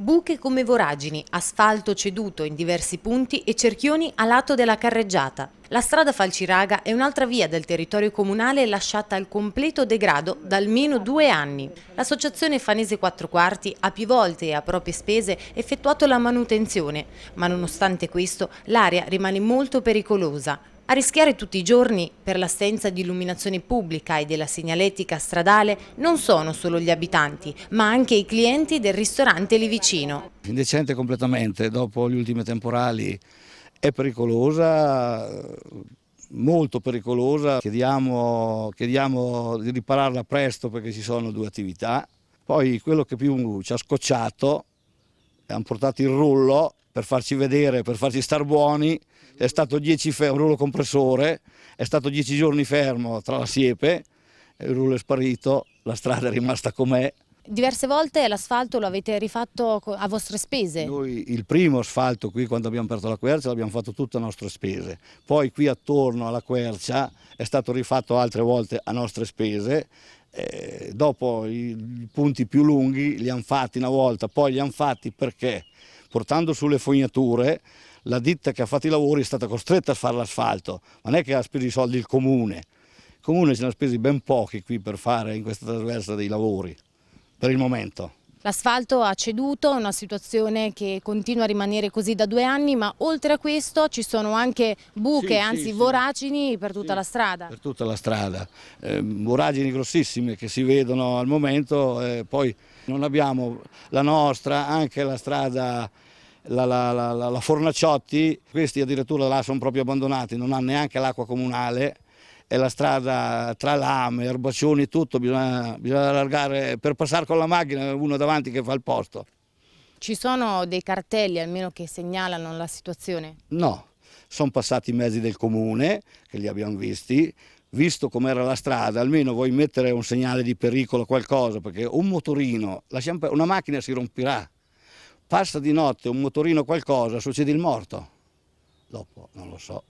Buche come voragini, asfalto ceduto in diversi punti e cerchioni a lato della carreggiata. La strada Falciraga è un'altra via del territorio comunale lasciata al completo degrado da almeno due anni. L'associazione Fanese 4 Quarti ha più volte e a proprie spese effettuato la manutenzione, ma nonostante questo l'area rimane molto pericolosa. A rischiare tutti i giorni per l'assenza di illuminazione pubblica e della segnaletica stradale non sono solo gli abitanti, ma anche i clienti del ristorante lì vicino. Indecente completamente, dopo gli ultimi temporali è pericolosa, molto pericolosa. Chiediamo, chiediamo di ripararla presto perché ci sono due attività. Poi quello che più ci ha scocciato, hanno portato il rullo per farci vedere, per farci star buoni, è stato 10 un rullo compressore, è stato 10 giorni fermo tra la siepe, il rullo è sparito, la strada è rimasta com'è. Diverse volte l'asfalto lo avete rifatto a vostre spese? Noi il primo asfalto qui quando abbiamo aperto la quercia l'abbiamo fatto tutto a nostre spese, poi qui attorno alla quercia è stato rifatto altre volte a nostre spese eh, dopo i punti più lunghi li hanno fatti una volta, poi li hanno fatti perché? portando sulle fognature la ditta che ha fatto i lavori è stata costretta a fare l'asfalto, ma non è che ha speso i soldi il comune, il comune ce ne ha spesi ben pochi qui per fare in questa trasversa dei lavori, per il momento. L'asfalto ha ceduto, è una situazione che continua a rimanere così da due anni, ma oltre a questo ci sono anche buche, sì, anzi sì, voragini sì. per tutta la strada. Per tutta la strada, eh, voragini grossissime che si vedono al momento, eh, poi non abbiamo la nostra, anche la strada la, la, la, la Fornacciotti, questi addirittura là sono proprio abbandonati, non hanno neanche l'acqua comunale è la strada tra lame, erbacioni e tutto, bisogna, bisogna allargare per passare con la macchina uno davanti che fa il posto. Ci sono dei cartelli almeno che segnalano la situazione? No, sono passati i mezzi del comune, che li abbiamo visti, visto com'era la strada, almeno vuoi mettere un segnale di pericolo, qualcosa, perché un motorino, una macchina si romperà, passa di notte un motorino qualcosa, succede il morto. Dopo non lo so.